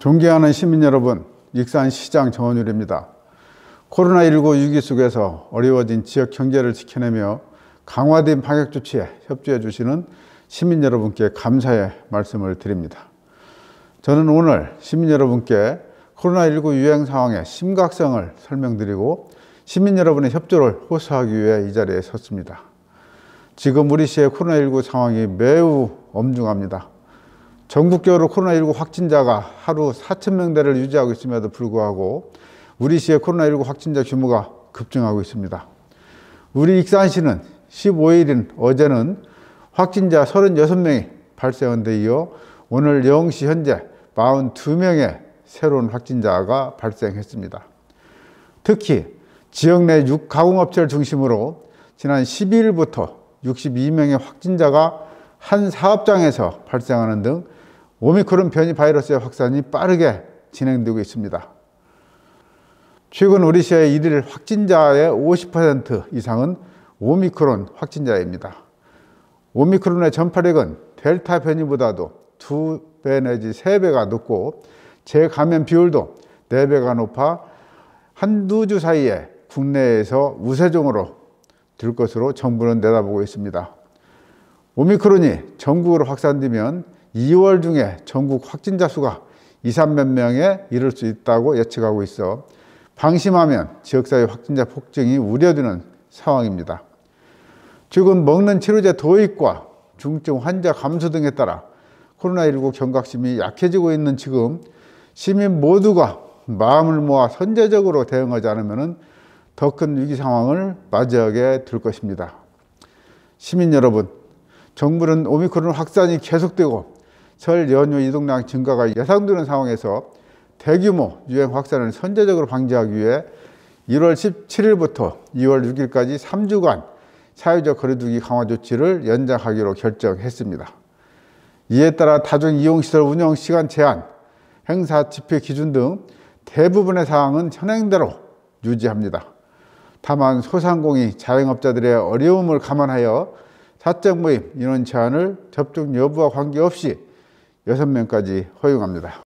존경하는 시민 여러분, 익산시장 정원율입니다. 코로나19 위기 속에서 어려워진 지역 경제를 지켜내며 강화된 방역 조치에 협조해 주시는 시민 여러분께 감사의 말씀을 드립니다. 저는 오늘 시민 여러분께 코로나19 유행 상황의 심각성을 설명드리고 시민 여러분의 협조를 호소하기 위해 이 자리에 섰습니다. 지금 우리 시의 코로나19 상황이 매우 엄중합니다. 전국적으로 코로나19 확진자가 하루 4천 명대를 유지하고 있음에도 불구하고 우리 시의 코로나19 확진자 규모가 급증하고 있습니다. 우리 익산시는 15일인 어제는 확진자 36명이 발생한 데 이어 오늘 0시 현재 42명의 새로운 확진자가 발생했습니다. 특히 지역 내 6가공업체를 중심으로 지난 12일부터 62명의 확진자가 한 사업장에서 발생하는 등 오미크론 변이 바이러스의 확산이 빠르게 진행되고 있습니다. 최근 오리시의 1일 확진자의 50% 이상은 오미크론 확진자입니다. 오미크론의 전파력은 델타 변이보다도 2배 내지 3배가 높고 재감염 비율도 4배가 높아 한두 주 사이에 국내에서 우세종으로 들 것으로 정부는 내다보고 있습니다. 오미크론이 전국으로 확산되면 2월 중에 전국 확진자 수가 2, 3만 명에 이를 수 있다고 예측하고 있어 방심하면 지역사회 확진자 폭증이 우려되는 상황입니다. 최근 먹는 치료제 도입과 중증 환자 감소 등에 따라 코로나19 경각심이 약해지고 있는 지금 시민 모두가 마음을 모아 선제적으로 대응하지 않으면 더 큰 위기 상황을 맞이하게 될 것입니다. 시민 여러분, 정부는 오미크론 확산이 계속되고 설 연휴 이동량 증가가 예상되는 상황에서 대규모 유행 확산을 선제적으로 방지하기 위해 1월 17일부터 2월 6일까지 3주간 사회적 거리두기 강화 조치를 연장하기로 결정했습니다. 이에 따라 다중이용시설 운영 시간 제한, 행사 집회 기준 등 대부분의 사항은 현행대로 유지합니다. 다만 소상공인, 자영업자들의 어려움을 감안하여 사적 모임 인원 제한을 접종 여부와 관계없이 6명까지 허용합니다.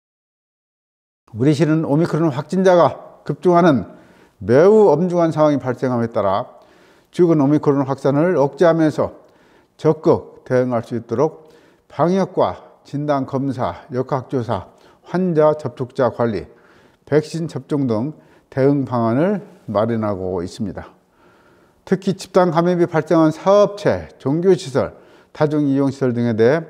우리시는 오미크론 확진자가 급증하는 매우 엄중한 상황이 발생함에 따라 죽은 오미크론 확산을 억제하면서 적극 대응할 수 있도록 방역과 진단 검사, 역학조사, 환자 접촉자 관리, 백신 접종 등 대응 방안을 마련하고 있습니다. 특히 집단 감염이 발생한 사업체, 종교시설, 다중이용시설 등에 대해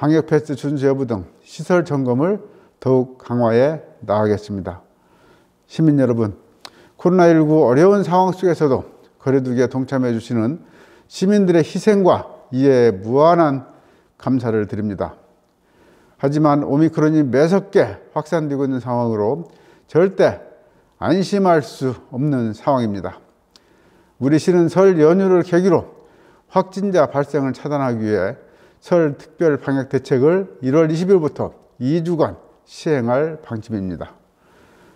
방역 패스 준수 여부 등 시설 점검을 더욱 강화해 나가겠습니다. 시민 여러분, 코로나19 어려운 상황 속에서도 거리두기에 동참해 주시는 시민들의 희생과 이에 무한한 감사를 드립니다. 하지만 오미크론이 매섭게 확산되고 있는 상황으로 절대 안심할 수 없는 상황입니다. 우리 시는 설 연휴를 계기로 확진자 발생을 차단하기 위해 설 특별 방역 대책을 1월 20일부터 2주간 시행할 방침입니다.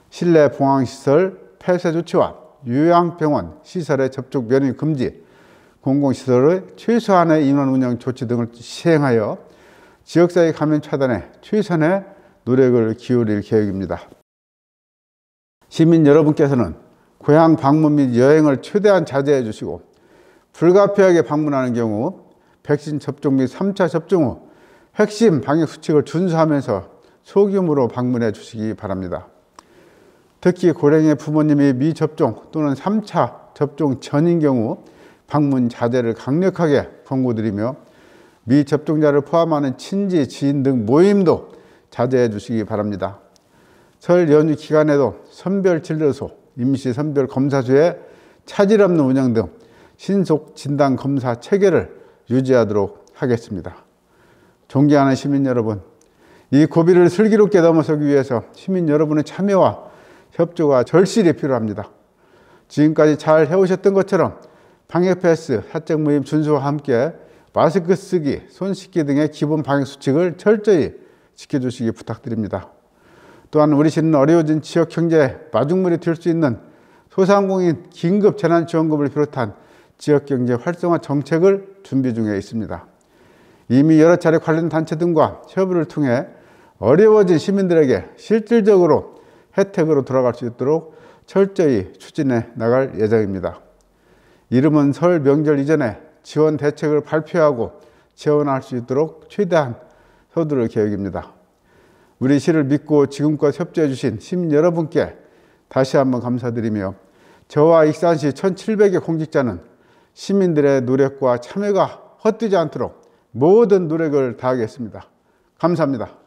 실내 봉황시설 폐쇄 조치와 요양병원 시설의 접촉 면역 금지, 공공시설의 최소한의 인원 운영 조치 등을 시행하여 지역사회 감염 차단에 최선의 노력을 기울일 계획입니다. 시민 여러분께서는 고향 방문 및 여행을 최대한 자제해 주시고 불가피하게 방문하는 경우 백신 접종 및 3차 접종 후 핵심 방역 수칙을 준수하면서 소규모로 방문해 주시기 바랍니다. 특히 고령의 부모님이 미접종 또는 3차 접종 전인 경우 방문 자제를 강력하게 권고드리며 미접종자를 포함하는 친지, 지인 등 모임도 자제해 주시기 바랍니다. 설 연휴 기간에도 선별진료소, 임시선별검사소에 차질 없는 운영 등 신속진단검사 체계를 유지하도록 하겠습니다. 존경하는 시민 여러분, 이 고비를 슬기롭게 넘어서기 위해서 시민 여러분의 참여와 협조가 절실히 필요합니다. 지금까지 잘 해오셨던 것처럼 방역 패스, 사적 모임 준수와 함께 마스크 쓰기, 손 씻기 등의 기본 방역 수칙을 철저히 지켜주시기 부탁드립니다. 또한 우리 시는 어려워진 지역 경제에 마중물이 튈수 있는 소상공인 긴급 재난지원금을 비롯한 지역경제 활성화 정책을 준비 중에 있습니다. 이미 여러 차례 관련 단체 등과 협의를 통해 어려워진 시민들에게 실질적으로 혜택으로 돌아갈 수 있도록 철저히 추진해 나갈 예정입니다. 이름은 설 명절 이전에 지원 대책을 발표하고 지원할 수 있도록 최대한 서두를 계획입니다. 우리 시를 믿고 지금껏 협조해 주신 시민 여러분께 다시 한번 감사드리며 저와 익산시 1,700의 공직자는 시민들의 노력과 참여가 헛되지 않도록 모든 노력을 다하겠습니다. 감사합니다.